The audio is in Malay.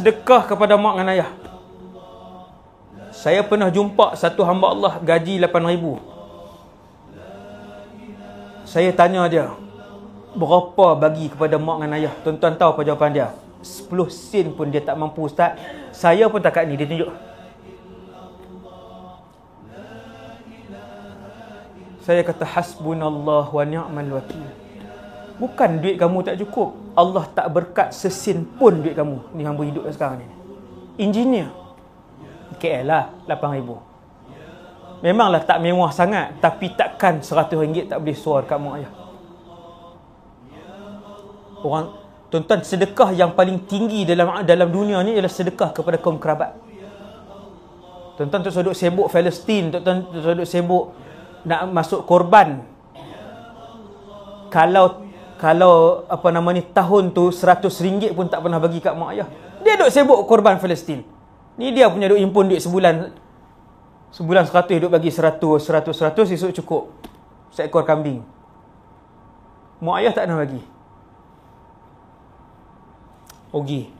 sedekah kepada mak dan ayah saya pernah jumpa satu hamba Allah gaji 8000 saya tanya dia berapa bagi kepada mak dan ayah tuan-tuan tahu apa jawapan dia 10 sen pun dia tak mampu ustaz saya pun tak kat ni dia tunjuk saya kata hasbunallah wa ni'mal wakil bukan duit kamu tak cukup Allah tak berkat sesin pun duit kamu ni hangpa hidup kat sekarang ni. Engineer KL lah 8000. Memanglah tak mewah sangat tapi takkan 100 ringgit tak boleh suar kat mak ayah. Orang tuan-tuan sedekah yang paling tinggi dalam dalam dunia ni ialah sedekah kepada kaum kerabat. Tuan-tuan tak duduk sibuk Palestin, tuan-tuan tak duduk sibuk nak masuk korban. Kalau kalau apa nama ni tahun tu seratus ringgit pun tak pernah bagi kat mak ayah. Dia duk sibuk korban Palestin. Ni dia punya duk impun duit sebulan. Sebulan 100 duk bagi seratus seratus seratus esok cukup seekor kambing. Mak ayah tak nak bagi. Ogi. Okay.